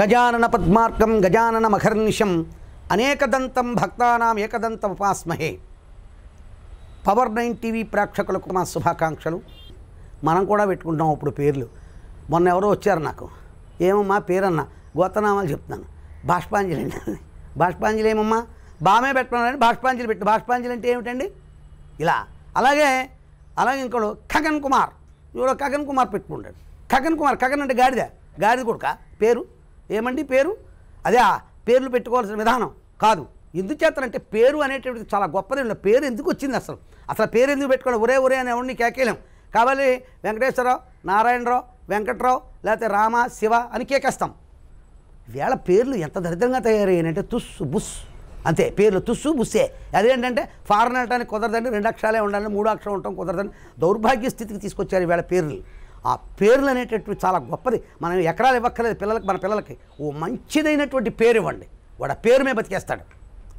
అగజానన పద్మార్గం గజానన మఖర్నిషం అనేకదంతం భక్తానాం ఏకదంతం ఉపాస్మహే పవర్ నైన్ టీవీ ప్రేక్షకులకు మా శుభాకాంక్షలు మనం కూడా పెట్టుకుంటాం ఇప్పుడు పేర్లు మొన్న ఎవరో వచ్చారు నాకు ఏమమ్మా పేరన్న గోతనామాలు చెప్తున్నాను బాష్పాంజలి అండి బాష్పాంజలి ఏమమ్మా బామే పెట్టుకున్నారని బాష్పాంజలి పెట్టు బాష్పాంజలి అంటే ఏమిటండి ఇలా అలాగే అలాగే ఇంకోడు ఖగన్ కుమార్ ఇవాడు ఖగన్ కుమార్ పెట్టుకుంటాడు ఖగన్ కుమార్ ఖగన్ అంటే గాడిద గాడిద కొడుక పేరు ఏమండి పేరు అదే పేర్లు పెట్టుకోవాల్సిన విధానం కాదు ఎందుచేతనంటే పేరు అనేటువంటిది చాలా గొప్పది పేరు ఎందుకు వచ్చింది అసలు అసలు పేరు ఎందుకు పెట్టుకోవాలి ఒరే ఒరే అని ఎవరిని కేకేయలేం కాబట్టి వెంకటేశ్వరరావు నారాయణరావు వెంకట్రావు లేకపోతే రామ శివ అని కేకేస్తాం వేళ పేర్లు ఎంత దరిద్రంగా తయారయ్యాయంటే తుస్సు బుస్ అంతే పేర్లు తుస్సు బుస్సే అదేంటంటే ఫారెన్ అనడానికి కుదరదండి రెండు అక్షరాలే ఉండాలని మూడు అక్షరం ఉండటం కుదరదని దౌర్భాగ్య స్థితికి తీసుకొచ్చారు వేళ పేర్లు ఆ పేర్లు అనేటటువంటి చాలా గొప్పది మనం ఎకరాలు ఇవ్వక్కర్లేదు పిల్లలకి మన పిల్లలకి ఓ మంచిదైనటువంటి పేరు ఇవ్వండి వాడు ఆ పేరు మీద బతికేస్తాడు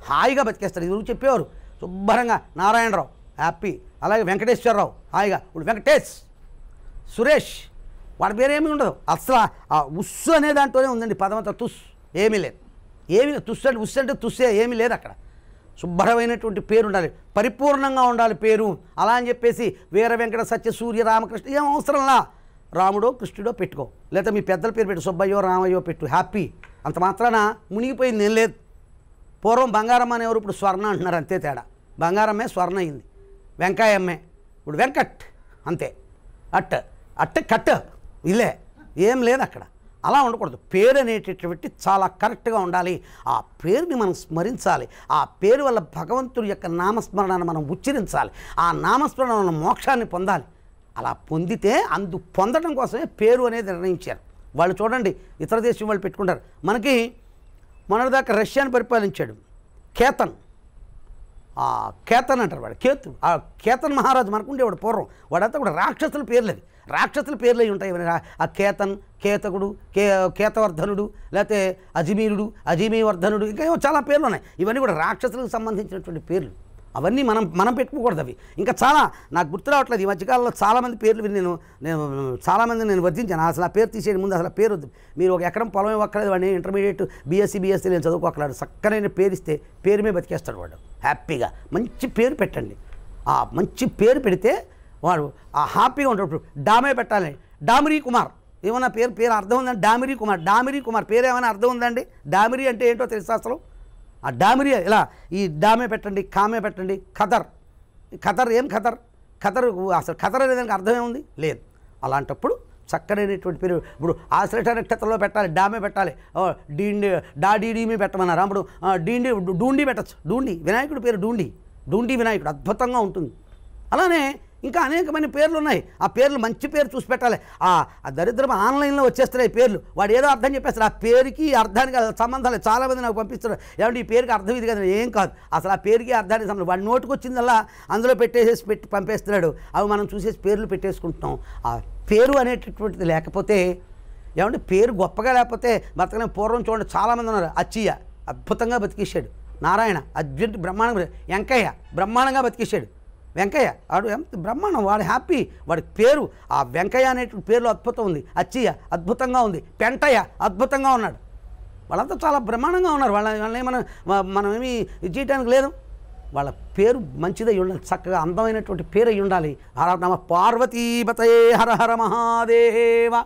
హాయిగా బతికేస్తాడు ఇది గురించి చెప్పేవారు శుభ్రంగా నారాయణరావు హ్యాపీ అలాగే వెంకటేశ్వరరావు హాయిగా ఇప్పుడు వెంకటేష్ సురేష్ వాడి పేరేమీ ఉండదు అసలు ఆ ఉస్సు అనే దాంట్లోనే ఉందండి పదమంతా తుస్ ఏమీ లేదు ఏమీ లేదు తుస్సు అంటే ఉస్సు అంటే తుస్సే ఏమీ లేదు అక్కడ శుభ్రమైనటువంటి పేరు ఉండాలి పరిపూర్ణంగా ఉండాలి పేరు అలా అని చెప్పేసి వీర వెంకట సత్య సూర్య రామకృష్ణ ఏం అవసరంలా రాముడో కృష్ణుడో పెట్టుకో లేకపోతే మీ పెద్దల పేరు పెట్టు సుబ్బయ్యో రామయ్యో పెట్టు హ్యాపీ అంత మాత్రాన మునిగిపోయింది ఏం లేదు పూర్వం బంగారం అనేవారు ఇప్పుడు స్వర్ణ అంటున్నారు అంతే తేడా బంగారమ్మే స్వర్ణ అయింది వెంకాయమ్మే ఇప్పుడు వెంకట్ అంతే అట్ట అట్ట కట్ ఇలే ఏం లేదు అక్కడ అలా ఉండకూడదు పేరు అనేటటువంటి చాలా కరెక్ట్గా ఉండాలి ఆ పేరుని మనం స్మరించాలి ఆ పేరు వల్ల భగవంతుడి యొక్క నామస్మరణను మనం ఉచ్చరించాలి ఆ నామస్మరణ మనం మోక్షాన్ని పొందాలి అలా పొందితే అందు పొందడం కోసమే పేరు అనేది నిర్ణయించారు వాళ్ళు చూడండి ఇతర దేశం వాళ్ళు పెట్టుకుంటారు మనకి మన దాకా రష్యాని పరిపాలించాడు కేతన్ కేతన్ అంటారు వాడు కేతు ఆ కేతన్ మహారాజు మనకుండేవాడు పూర్వం వాడంతా కూడా రాక్షసుల పేర్లేదు రాక్షసుల పేర్లు అయి ఉంటాయి ఆ కేతన్ కేతకుడు కే కేతవర్ధనుడు లేకపోతే అజిమీరుడు అజిమీవర్ధనుడు ఇంకా చాలా పేర్లు ఉన్నాయి ఇవన్నీ కూడా రాక్షసులకు సంబంధించినటువంటి పేర్లు అవన్నీ మనం మనం పెట్టుకోకూడదు అవి ఇంకా చాలా నాకు గుర్తు రావట్లేదు ఈ మధ్యకాలంలో చాలామంది పేర్లు విని నేను నేను చాలామంది నేను వర్తించాను అసలు ఆ పేరు తీసేయడం ముందు అసలు పేరు మీరు ఒక ఎకరం పొలం ఇవ్వక్కర్లేదు వాడిని ఇంటర్మీడియట్ బీఎస్సీ బీఎస్సీ నేను చదువుకోకలేదు చక్కనైన పేరు ఇస్తే పేరు మీద బతికేస్తాడు వాడు హ్యాపీగా మంచి పేరు పెట్టండి ఆ మంచి పేరు పెడితే వాడు ఆ హ్యాపీగా ఉంటాడు డామే పెట్టాలి డామిరీ కుమార్ ఏమన్నా పేరు పేరు అర్థం ఉందండి డామిరీ కుమార్ డామిరీ కుమార్ పేరు ఏమైనా అర్థం ఉందండి డామిరీ అంటే ఏంటో తెలుసు అసలు ఆ డామిరియా ఇలా ఈ డామే పెట్టండి కామే పెట్టండి ఖతర్ ఖతర్ ఏం ఖతర్ ఖతర్ అసలు ఖతర్ అర్థమే అర్థమేముంది లేదు అలాంటప్పుడు చక్కనైనటువంటి పేరు ఇప్పుడు ఆశ్రేట నక్షత్రంలో పెట్టాలి డామే పెట్టాలి డీండి డాడీ డీడీమి పెట్టమన్నారు అప్పుడు డీండి డూండి పెట్టచ్చు డూండి వినాయకుడి పేరు డూండి డూండి వినాయకుడు అద్భుతంగా ఉంటుంది అలానే ఇంకా అనేకమైన పేర్లు ఉన్నాయి ఆ పేర్లు మంచి పేరు చూసి పెట్టాలి ఆ దరిద్రం ఆన్లైన్లో వచ్చేస్తున్నాయి పేర్లు వాడు ఏదో అర్థం చెప్పేస్తారు ఆ పేరుకి అర్థానికి సంబంధం లేదు చాలామంది నాకు పంపిస్తారు ఏమంటే ఈ పేరుకి అర్థం ఇది కదా ఏం కాదు అసలు ఆ పేరుకి అర్థానికి సంబంధం వాడి నోటుకు వచ్చిందల్లా అందులో పెట్టేసేసి పెట్టి పంపేస్తున్నాడు అవి మనం చూసేసి పేర్లు పెట్టేసుకుంటున్నాం ఆ పేరు అనేటటువంటిది లేకపోతే ఏమంటే పేరు గొప్పగా లేకపోతే బతకనే పూర్వం చూడండి చాలామంది ఉన్నారు అచ్చయ్య అద్భుతంగా బతికేశాడు నారాయణ అద్భుత బ్రహ్మాండంగా వెంకయ్య బ్రహ్మాండంగా బతికేశాడు వెంకయ్య వాడు ఎంత బ్రహ్మాండం వాడు హ్యాపీ వాడి పేరు ఆ వెంకయ్య అనేటువంటి పేరులో అద్భుతం ఉంది అచ్చయ్య అద్భుతంగా ఉంది పెంటయ్య అద్భుతంగా ఉన్నాడు వాళ్ళంతా చాలా బ్రహ్మాండంగా ఉన్నారు వాళ్ళ వాళ్ళని మనం మనం ఏమి చేయటానికి లేదు వాళ్ళ పేరు మంచిదై ఉండాలి చక్కగా అందమైనటువంటి పేరు అయి ఉండాలి హర నమ పార్వతీపతయే హర హర మహాదేవ